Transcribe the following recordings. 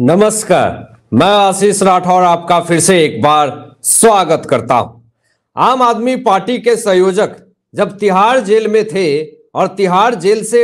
नमस्कार मैं आशीष राठौर आपका फिर से एक बार स्वागत करता हूं आम आदमी पार्टी के संयोजक जब तिहाड़ जेल में थे और तिहाड़ जेल से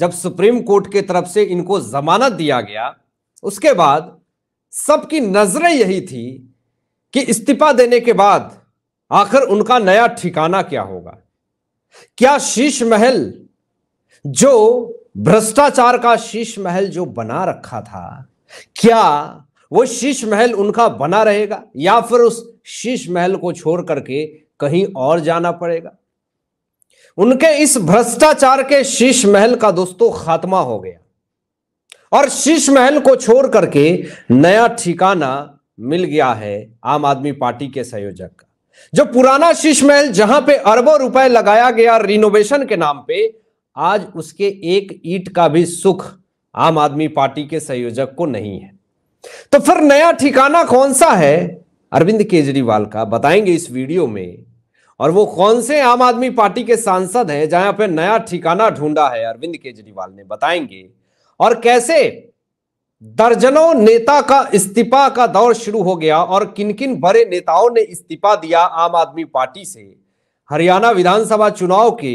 जब सुप्रीम कोर्ट के तरफ से इनको जमानत दिया गया उसके बाद सबकी नजरें यही थी कि इस्तीफा देने के बाद आखिर उनका नया ठिकाना क्या होगा क्या शीश महल जो भ्रष्टाचार का शीश महल जो बना रखा था क्या वो शीश महल उनका बना रहेगा या फिर उस शीश महल को छोड़ करके कहीं और जाना पड़ेगा उनके इस भ्रष्टाचार के शीश महल का दोस्तों खात्मा हो गया और शीश महल को छोड़ करके नया ठिकाना मिल गया है आम आदमी पार्टी के संयोजक का जो पुराना शीश महल जहां पे अरबों रुपए लगाया गया रिनोवेशन के नाम पे आज उसके एक ईट का भी सुख आम आदमी पार्टी के संयोजक को नहीं है तो फिर नया ठिकाना कौन सा है अरविंद केजरीवाल का बताएंगे इस वीडियो में और वो कौन से आम आदमी पार्टी के सांसद हैं जहां पे नया ठिकाना ढूंढा है अरविंद केजरीवाल ने बताएंगे और कैसे दर्जनों नेता का इस्तीफा का दौर शुरू हो गया और किन किन बड़े नेताओं ने इस्तीफा दिया आम आदमी पार्टी से हरियाणा विधानसभा चुनाव के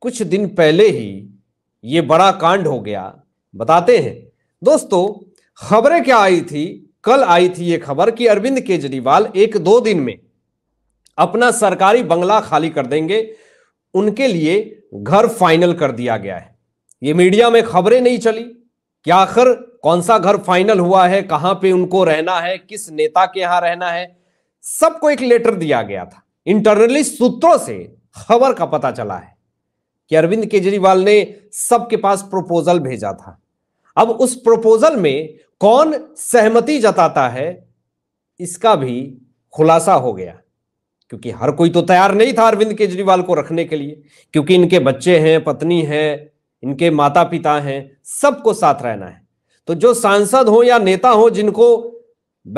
कुछ दिन पहले ही ये बड़ा कांड हो गया बताते हैं दोस्तों खबरें क्या आई थी कल आई थी ये खबर कि अरविंद केजरीवाल एक दो दिन में अपना सरकारी बंगला खाली कर देंगे उनके लिए घर फाइनल कर दिया गया है ये मीडिया में खबरें नहीं चली कि आखिर कौन सा घर फाइनल हुआ है कहां पे उनको रहना है किस नेता के यहां रहना है सबको एक लेटर दिया गया था इंटरनली सूत्रों से खबर का पता चला है कि अरविंद केजरीवाल ने सबके पास प्रपोजल भेजा था अब उस प्रपोजल में कौन सहमति जताता है इसका भी खुलासा हो गया क्योंकि हर कोई तो तैयार नहीं था अरविंद केजरीवाल को रखने के लिए क्योंकि इनके बच्चे हैं पत्नी है इनके माता पिता हैं सबको साथ रहना है तो जो सांसद हो या नेता हो जिनको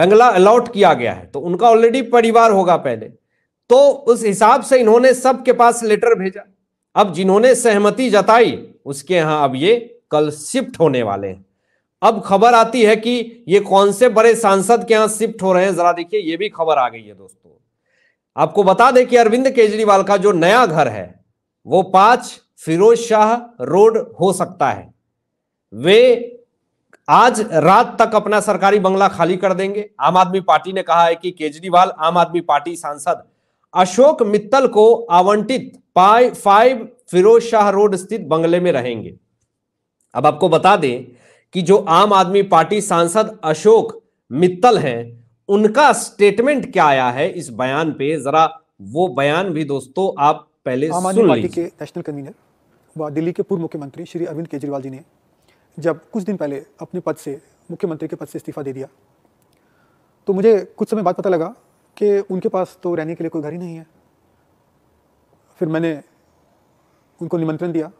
बंगला अलॉट किया गया है तो उनका ऑलरेडी परिवार होगा पहले तो उस हिसाब से इन्होंने सबके पास लेटर भेजा अब जिन्होंने सहमति जताई उसके यहां अब ये कल शिफ्ट होने वाले हैं अब खबर आती है कि ये कौन से बड़े सांसद के यहां शिफ्ट हो रहे हैं जरा देखिए ये भी खबर आ गई है दोस्तों आपको बता दें कि अरविंद केजरीवाल का जो नया घर है वो पांच फिरोज शाह रोड हो सकता है वे आज रात तक अपना सरकारी बंगला खाली कर देंगे आम आदमी पार्टी ने कहा है कि केजरीवाल आम आदमी पार्टी सांसद अशोक मित्तल को आवंटित फाइव फिरोज शाह रोड स्थित बंगले में रहेंगे अब आपको बता दें कि जो आम आदमी पार्टी सांसद अशोक मित्तल हैं उनका स्टेटमेंट क्या आया है इस बयान पे जरा वो बयान भी दोस्तों आप पहले आम आदमी पार्टी के नेशनल कन्वीनर व दिल्ली के पूर्व मुख्यमंत्री श्री अरविंद केजरीवाल जी ने जब कुछ दिन पहले अपने पद से मुख्यमंत्री के पद से इस्तीफा दे दिया तो मुझे कुछ समय बाद पता लगा कि उनके पास तो रहने के लिए कोई घर ही नहीं है फिर मैंने उनको निमंत्रण दिया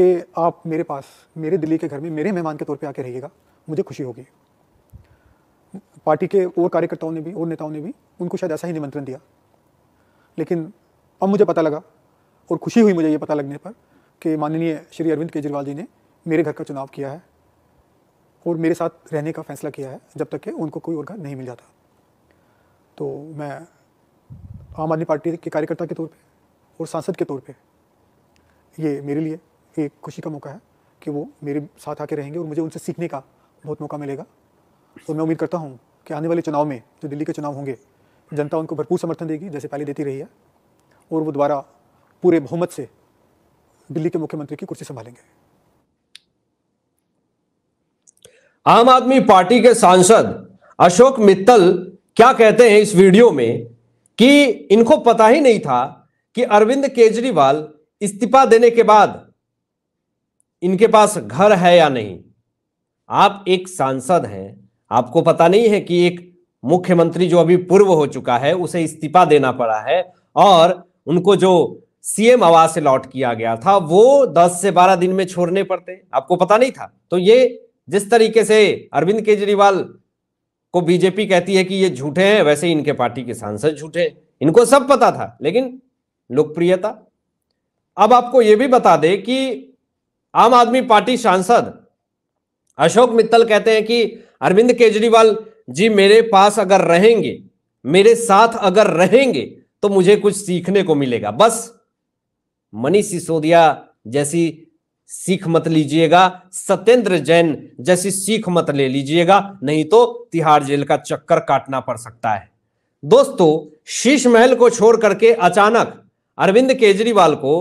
कि आप मेरे पास मेरे दिल्ली के घर में मेरे मेहमान के तौर पे आके रहिएगा मुझे खुशी होगी पार्टी के और कार्यकर्ताओं ने भी और नेताओं ने भी उनको शायद ऐसा ही निमंत्रण दिया लेकिन अब मुझे पता लगा और खुशी हुई मुझे ये पता लगने पर कि माननीय श्री अरविंद केजरीवाल जी ने मेरे घर का चुनाव किया है और मेरे साथ रहने का फैसला किया है जब तक कि उनको कोई और घर नहीं मिल जाता तो मैं आम आदमी पार्टी के कार्यकर्ता के तौर पर और सांसद के तौर पर ये मेरे लिए एक खुशी का मौका है कि वो मेरे साथ आके रहेंगे और मुझे उनसे सीखने का बहुत मौका मिलेगा और तो मैं उम्मीद करता हूँ कि आने वाले चुनाव में जो दिल्ली के चुनाव होंगे जनता उनको भरपूर समर्थन देगी जैसे पहले देती रही है और वो दोबारा पूरे बहुमत से दिल्ली के मुख्यमंत्री की कुर्सी संभालेंगे आम आदमी पार्टी के सांसद अशोक मित्तल क्या कहते हैं इस वीडियो में कि इनको पता ही नहीं था कि अरविंद केजरीवाल इस्तीफा देने के बाद इनके पास घर है या नहीं आप एक सांसद हैं आपको पता नहीं है कि एक मुख्यमंत्री जो अभी पूर्व हो चुका है उसे इस्तीफा देना पड़ा है और उनको जो सीएम आवास लौट किया गया था वो 10 से 12 दिन में छोड़ने पड़ते आपको पता नहीं था तो ये जिस तरीके से अरविंद केजरीवाल को बीजेपी कहती है कि ये झूठे हैं वैसे ही इनके पार्टी के सांसद झूठे हैं इनको सब पता था लेकिन लोकप्रियता अब आपको यह भी बता दे कि आम आदमी पार्टी सांसद अशोक मित्तल कहते हैं कि अरविंद केजरीवाल जी मेरे पास अगर रहेंगे मेरे साथ अगर रहेंगे तो मुझे कुछ सीखने को मिलेगा बस मनीष सिसोदिया जैसी सीख मत लीजिएगा सत्येंद्र जैन जैसी सीख मत ले लीजिएगा नहीं तो तिहाड़ जेल का चक्कर काटना पड़ सकता है दोस्तों शीश महल को छोड़ करके अचानक अरविंद केजरीवाल को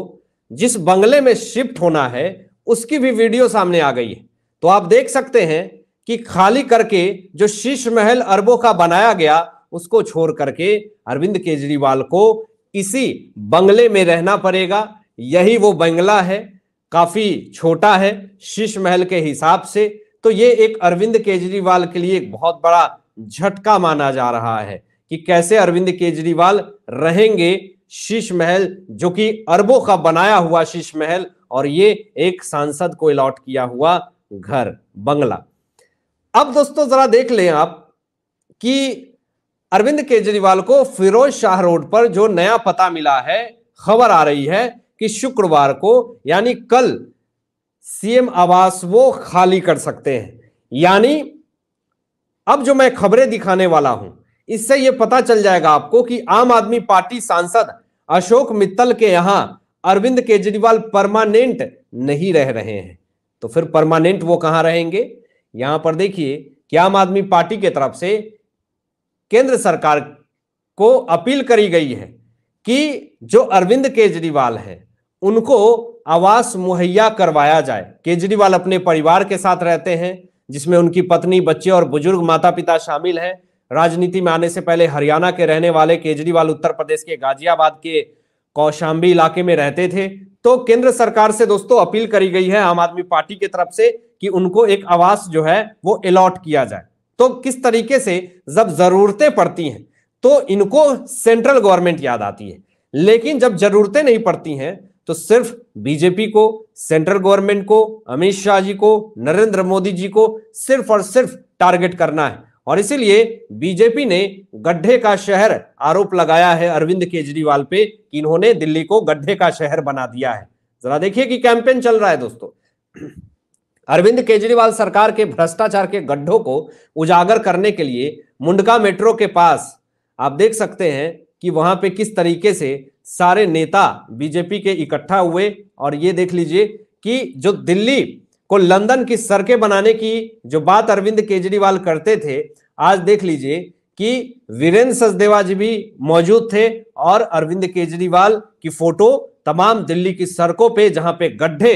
जिस बंगले में शिफ्ट होना है उसकी भी वीडियो सामने आ गई है तो आप देख सकते हैं कि खाली करके जो शीश महल अरबों का बनाया गया उसको छोड़ करके अरविंद केजरीवाल को इसी बंगले में रहना पड़ेगा यही वो बंगला है काफी छोटा है शीश महल के हिसाब से तो ये एक अरविंद केजरीवाल के लिए एक बहुत बड़ा झटका माना जा रहा है कि कैसे अरविंद केजरीवाल रहेंगे शीश महल जो कि अरबों का बनाया हुआ शीश महल और ये एक सांसद को अलॉट किया हुआ घर बंगला अब दोस्तों जरा देख लें आप कि अरविंद केजरीवाल को फिरोज शाह रोड पर जो नया पता मिला है खबर आ रही है कि शुक्रवार को यानी कल सीएम आवास वो खाली कर सकते हैं यानी अब जो मैं खबरें दिखाने वाला हूं इससे यह पता चल जाएगा आपको कि आम आदमी पार्टी सांसद अशोक मित्तल के यहां अरविंद केजरीवाल परमानेंट नहीं रह रहे हैं तो फिर परमानेंट वो कहां रहेंगे यहां पर देखिए कि आम आदमी पार्टी की तरफ से केंद्र सरकार को अपील करी गई है कि जो अरविंद केजरीवाल हैं उनको आवास मुहैया करवाया जाए केजरीवाल अपने परिवार के साथ रहते हैं जिसमें उनकी पत्नी बच्चे और बुजुर्ग माता पिता शामिल हैं राजनीति में आने से पहले हरियाणा के रहने वाले केजरीवाल उत्तर प्रदेश के गाजियाबाद के कौशाम्बी इलाके में रहते थे तो केंद्र सरकार से दोस्तों अपील करी गई है आम आदमी पार्टी की तरफ से कि उनको एक आवास जो है वो अलॉट किया जाए तो किस तरीके से जब जरूरतें पड़ती हैं तो इनको सेंट्रल गवर्नमेंट याद आती है लेकिन जब जरूरतें नहीं पड़ती हैं तो सिर्फ बीजेपी को सेंट्रल गवर्नमेंट को अमित शाह जी को नरेंद्र मोदी जी को सिर्फ और सिर्फ टारगेट करना है और इसीलिए बीजेपी ने गड्ढे का शहर आरोप लगाया है अरविंद केजरीवाल पे कि इन्होंने दिल्ली को गड्ढे का शहर बना दिया है जरा देखिए कि कैंपेन चल रहा है दोस्तों अरविंद केजरीवाल सरकार के भ्रष्टाचार के गड्ढों को उजागर करने के लिए मुंडका मेट्रो के पास आप देख सकते हैं कि वहां पे किस तरीके से सारे नेता बीजेपी के इकट्ठा हुए और ये देख लीजिए कि जो दिल्ली को लंदन की सड़कें बनाने की जो बात अरविंद केजरीवाल करते थे आज देख लीजिए कि वीरेंद्र सचदेवा जी भी मौजूद थे और अरविंद केजरीवाल की फोटो तमाम दिल्ली की सड़कों पे जहां पे गड्ढे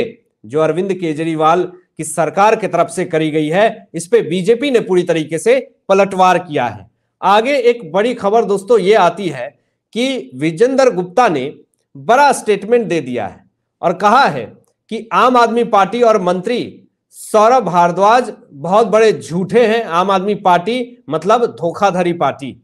जो अरविंद केजरीवाल की सरकार की तरफ से करी गई है इस पे बीजेपी ने पूरी तरीके से पलटवार किया है आगे एक बड़ी खबर दोस्तों ये आती है कि विजेंद्र गुप्ता ने बड़ा स्टेटमेंट दे दिया है और कहा है कि आम आदमी पार्टी और मंत्री सौरभ भारद्वाज बहुत बड़े झूठे हैं आम आदमी पार्टी मतलब धोखाधड़ी पार्टी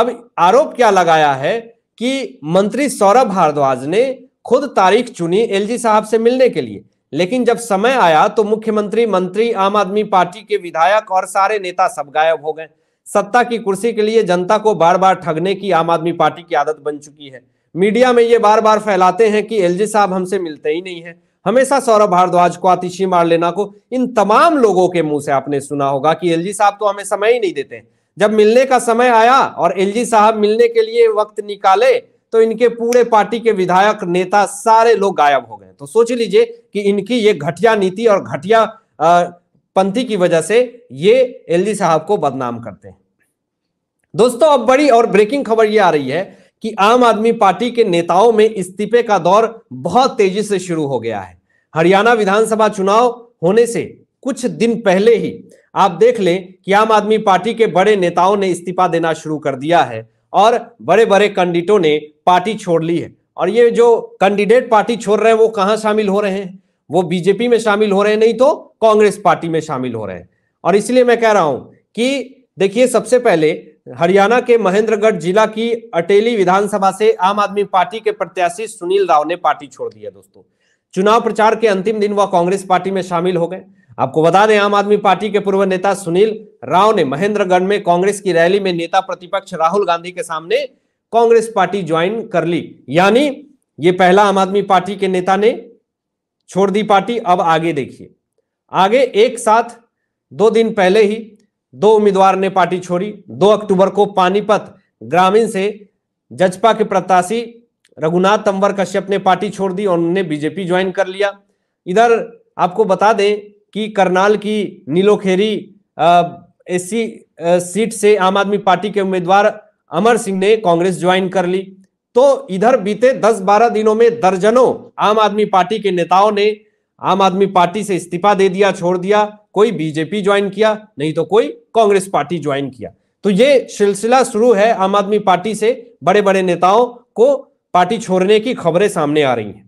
अब आरोप क्या लगाया है कि मंत्री सौरभ भारद्वाज ने खुद तारीख चुनी एलजी साहब से मिलने के लिए लेकिन जब समय आया तो मुख्यमंत्री मंत्री आम आदमी पार्टी के विधायक और सारे नेता सब गायब हो गए सत्ता की कुर्सी के लिए जनता को बार बार ठगने की आम आदमी पार्टी की आदत बन चुकी है मीडिया में ये बार बार फैलाते हैं कि एलजी साहब हमसे मिलते ही नहीं है हमेशा सौरभ भारद्वाज को आतिशी मार लेना को इन तमाम लोगों के मुंह से आपने सुना होगा कि एलजी साहब तो हमें समय ही नहीं देते जब मिलने का समय आया और एलजी साहब मिलने के लिए वक्त निकाले तो इनके पूरे पार्टी के विधायक नेता सारे लोग गायब हो गए तो सोच लीजिए कि इनकी ये घटिया नीति और घटिया पंथी की वजह से ये एलजी साहब को बदनाम करते हैं दोस्तों अब बड़ी और ब्रेकिंग खबर ये आ रही है कि आम आदमी पार्टी के नेताओं में इस्तीफे का दौर बहुत तेजी से शुरू हो गया है हरियाणा विधानसभा चुनाव होने से कुछ दिन पहले ही आप देख लें कि आम आदमी पार्टी के बड़े नेताओं ने इस्तीफा देना शुरू कर दिया है और बड़े बड़े कैंडिडेटों ने पार्टी छोड़ ली है और ये जो कैंडिडेट पार्टी छोड़ रहे हैं वो कहाँ शामिल हो रहे हैं वो बीजेपी में शामिल हो रहे हैं नहीं तो कांग्रेस पार्टी में शामिल हो रहे हैं और इसलिए मैं कह रहा हूं कि देखिए सबसे पहले हरियाणा के महेंद्रगढ़ जिला की अटेली विधानसभा से आम आदमी पार्टी के प्रत्याशी सुनील राव ने पार्टी छोड़ दिया दोस्तों चुनाव प्रचार के अंतिम दिन वह कांग्रेस पार्टी में शामिल हो गए आपको बता दें आम आदमी पार्टी के पूर्व नेता सुनील राव ने महेंद्रगढ़ में कांग्रेस की रैली में नेता प्रतिपक्ष राहुल गांधी के सामने कांग्रेस पार्टी ज्वाइन कर ली यानी ये पहला आम आदमी पार्टी के नेता ने छोड़ दी पार्टी अब आगे देखिए आगे एक साथ दो दिन पहले ही दो उम्मीदवार ने पार्टी छोड़ी दो अक्टूबर को पानीपत ग्रामीण से जजपा के प्रत्याशी रघुनाथ तंवर कश्यप ने पार्टी छोड़ दी और उन्होंने बीजेपी ज्वाइन कर लिया इधर आपको बता दें कि करनाल की नीलोखेरी एस सीट से आम आदमी पार्टी के उम्मीदवार अमर सिंह ने कांग्रेस ज्वाइन कर ली तो इधर बीते 10-12 दिनों में दर्जनों आम आदमी पार्टी के नेताओं ने आम आदमी पार्टी से इस्तीफा दे दिया छोड़ दिया कोई बीजेपी ज्वाइन किया नहीं तो कोई कांग्रेस पार्टी ज्वाइन किया तो ये सिलसिला शुरू है आम आदमी पार्टी से बड़े बड़े नेताओं को पार्टी छोड़ने की खबरें सामने आ रही हैं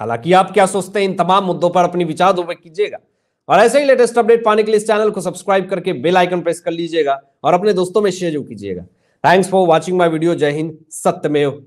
हालांकि आप क्या सोचते हैं इन तमाम मुद्दों पर अपनी विचार दोपहर कीजिएगा और ऐसे ही लेटेस्ट अपडेट पाने के लिए इस चैनल को सब्सक्राइब करके बेल आइकन प्रेस कर लीजिएगा और अपने दोस्तों में शेयर कीजिएगा thanks for watching my video जय हिंद सत्यमेव